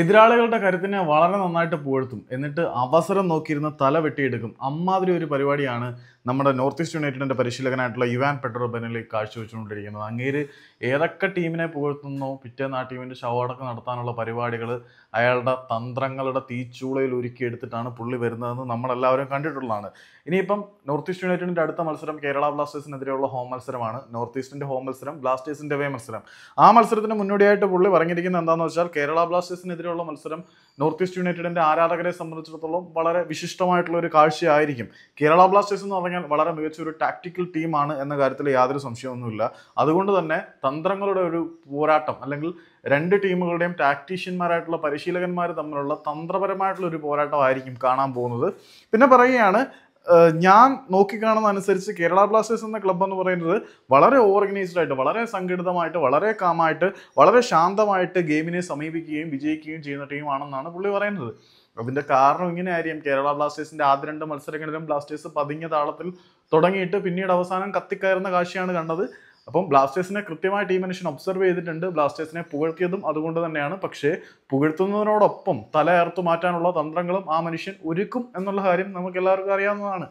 എതിരാളികളുടെ കരുത്തിനെ വളരെ നന്നായിട്ട് പുകഴ്ത്തും എന്നിട്ട് അവസരം നോക്കിയിരുന്ന തല വെട്ടിയെടുക്കും അമ്മാതിരി ഒരു പരിപാടിയാണ് നമ്മുടെ നോർത്ത് ഈസ്റ്റ് യുണൈറ്റഡിൻ്റെ പരിശീലകനായിട്ടുള്ള ഇവാൻ പെട്രോ ബെനലിക് കാഴ്ചവെച്ചുകൊണ്ടിരിക്കുന്നത് അങ്ങേര് ഏതൊക്കെ ടീമിനെ പുകഴ്ത്തുന്നു പിറ്റേന്ന് ആ ടീമിൻ്റെ ഷവടക്കം നടത്താനുള്ള പരിപാടികൾ അയാളുടെ തന്ത്രങ്ങളുടെ തീച്ചൂളയിൽ ഒരുക്കിയെടുത്തിട്ടാണ് പുള്ളി വരുന്നതെന്ന് നമ്മളെല്ലാവരും കണ്ടിട്ടുള്ളതാണ് ഇനിയിപ്പം നോർത്ത് ഈസ്റ്റ് യുണൈറ്റഡിൻ്റെ അടുത്ത മത്സരം കേരള ബ്ലാസ്റ്റേഴ്സിനെതിരെയുള്ള ഹോം മത്സരമാണ് നോർത്ത് ഈസ്റ്റിൻ്റെ ഹോം മത്സരം ബ്ലാസ്റ്റേഴ്സിൻ്റെ വേ മത്സരം ആ മത്സരത്തിന് മുന്നോടിയായിട്ട് പുള്ളി പറഞ്ഞിരിക്കുന്നത് എന്താണെന്ന് വെച്ചാൽ കേരള ബ്ലാസ്റ്റേഴ്സിനെതിരെയുള്ള മത്സരം നോർത്ത് ഈസ്റ്റ് യുണൈറ്റഡിൻ്റെ ആരാധകരെ സംബന്ധിച്ചിടത്തോളം വളരെ വിശിഷ്ടമായിട്ടുള്ള ഒരു കാഴ്ചയായിരിക്കും കേരള ബ്ലാസ്റ്റേഴ്സ് എന്ന് പറഞ്ഞാൽ വളരെ മികച്ച ഒരു ടാക്ടിക്കൽ ടീമാണ് എന്ന കാര്യത്തിൽ യാതൊരു സംശയമൊന്നുമില്ല അതുകൊണ്ട് തന്നെ തന്ത്രങ്ങളുടെ ഒരു പോരാട്ടം അല്ലെങ്കിൽ രണ്ട് ടീമുകളുടെയും ടാക്ടീഷ്യന്മാരായിട്ടുള്ള പരിശീലകന്മാർ തമ്മിലുള്ള തന്ത്രപരമായിട്ടുള്ള ഒരു പോരാട്ടമായിരിക്കും കാണാൻ പോകുന്നത് പിന്നെ പറയുകയാണ് ഞാൻ നോക്കിക്കാണുന്ന അനുസരിച്ച് കേരള ബ്ലാസ്റ്റേഴ്സ് എന്ന ക്ലബ്ബ് എന്ന് പറയുന്നത് വളരെ ഓർഗനൈസ്ഡ് ആയിട്ട് വളരെ സംഘടിതമായിട്ട് വളരെ കാമായിട്ട് വളരെ ശാന്തമായിട്ട് ഗെയിമിനെ സമീപിക്കുകയും വിജയിക്കുകയും ചെയ്യുന്ന ടീമാണെന്നാണ് പുള്ളി പറയുന്നത് അതിന്റെ കാരണം ഇങ്ങനെ ആയിരിക്കും കേരള ബ്ലാസ്റ്റേഴ്സിന്റെ ആദ്യ രണ്ട് മത്സരങ്ങളിലും ബ്ലാസ്റ്റേഴ്സ് പതിഞ്ഞ താളത്തിൽ തുടങ്ങിയിട്ട് പിന്നീട് അവസാനം കത്തിക്കയറുന്ന കാഴ്ചയാണ് കണ്ടത് അപ്പം ബ്ലാസ്റ്റേഴ്സിനെ കൃത്യമായി ടീം മനുഷ്യൻ ഒബ്സർവ് ചെയ്തിട്ടുണ്ട് ബ്ലാസ്റ്റേഴ്സിനെ പുകഴ്ത്തിയതും അതുകൊണ്ട് തന്നെയാണ് പക്ഷേ പുകഴ്ത്തുന്നതിനോടൊപ്പം തല ഏർത്ത് മാറ്റാനുള്ള തന്ത്രങ്ങളും ആ മനുഷ്യൻ ഒരുക്കും എന്നുള്ള കാര്യം നമുക്ക് എല്ലാവർക്കും അറിയാവുന്നതാണ്